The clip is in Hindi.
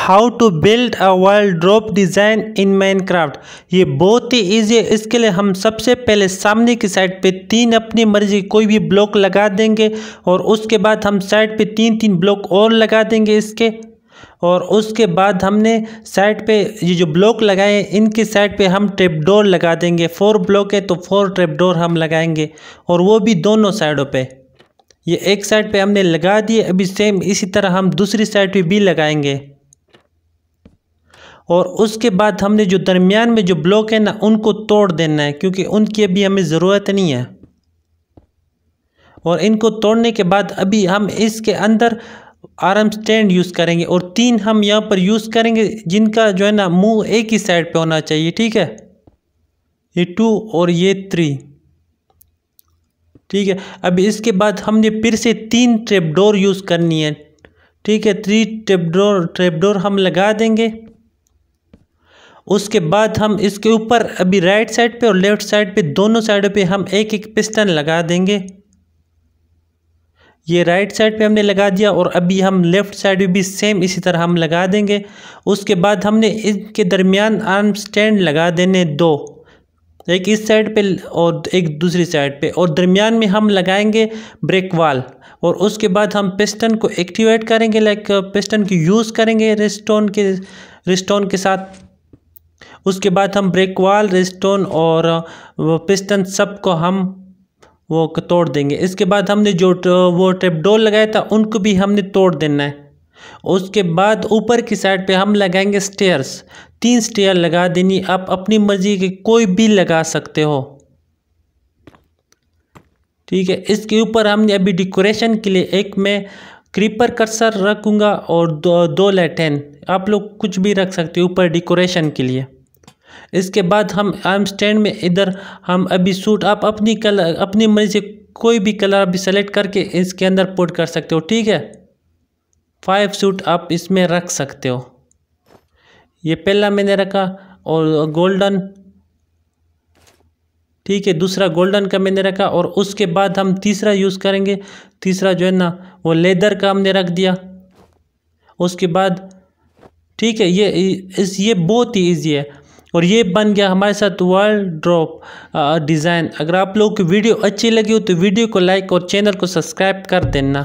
how to build a world drop design in Minecraft ये बहुत ही ईजी है इसके लिए हम सबसे पहले सामने की साइड पे तीन अपनी मर्जी कोई भी ब्लॉक लगा देंगे और उसके बाद हम साइड पे तीन तीन ब्लॉक और लगा देंगे इसके और उसके बाद हमने साइड पे ये जो ब्लॉक लगाए हैं इनके साइड पे हम ट्रेपडोर लगा देंगे फोर ब्लॉक है तो फोर ट्रेपडोर हम लगाएंगे और वो भी दोनों साइडों पे ये एक साइड पे हमने लगा दिए अभी सेम इसी तरह हम दूसरी साइड पे भी लगाएंगे और उसके बाद हमने जो दरमियान में जो ब्लॉक है ना उनको तोड़ देना है क्योंकि उनकी अभी हमें ज़रूरत नहीं है और इनको तोड़ने के बाद अभी हम इसके अंदर आर्म स्टैंड यूज़ करेंगे और तीन हम यहाँ पर यूज़ करेंगे जिनका जो है ना मुंह एक ही साइड पे होना चाहिए ठीक है ये टू और ये थ्री ठीक है अभी इसके बाद हमने फिर से तीन ट्रेपडोर यूज़ करनी है ठीक है थ्री ट्रेपडोर ट्रेपडोर हम लगा देंगे उसके बाद हम इसके ऊपर अभी राइट साइड पे और लेफ़्ट साइड पे दोनों साइडों पे हम एक एक पिस्टन लगा देंगे ये राइट साइड पे हमने लगा दिया और अभी हम लेफ़्ट साइड पे भी सेम इसी तरह हम लगा देंगे उसके बाद हमने इनके दरमियान आर्म स्टैंड लगा देने दो एक इस साइड पे और एक दूसरी साइड पे और दरमियान में हम लगाएंगे ब्रेक वाल और उसके बाद हम पिस्टन को एक्टिवेट करेंगे लाइक पिस्टन की यूज़ करेंगे रिस्टोन के रिस्टोन के साथ उसके बाद हम ब्रेक वाल रेस्टोन और पिस्टन सब को हम वो तोड़ देंगे इसके बाद हमने जो वो ट्रेपडोल लगाया था उनको भी हमने तोड़ देना है उसके बाद ऊपर की साइड पे हम लगाएंगे स्टेयर्स तीन स्टेयर लगा देनी आप अपनी मर्ज़ी के कोई भी लगा सकते हो ठीक है इसके ऊपर हमने अभी डेकोरेशन के लिए एक में क्रीपर कर्सर रखूँगा और दो दो लेटेन आप लोग कुछ भी रख सकते हो ऊपर डेकोरेशन के लिए इसके बाद हम आम स्टैंड में इधर हम अभी सूट आप अपनी कलर अपनी मर्ज़ी से कोई भी कलर अभी सेलेक्ट करके इसके अंदर पुट कर सकते हो ठीक है फाइव सूट आप इसमें रख सकते हो ये पहला मैंने रखा और गोल्डन ठीक है दूसरा गोल्डन का मैंने रखा और उसके बाद हम तीसरा यूज़ करेंगे तीसरा जो है ना वो लेदर का हमने रख दिया उसके बाद ठीक है ये इस ये बहुत ही ईजी है और ये बन गया हमारे साथ वर्ल्ड ड्रॉप डिज़ाइन अगर आप लोग की वीडियो अच्छी लगी हो तो वीडियो को लाइक और चैनल को सब्सक्राइब कर देना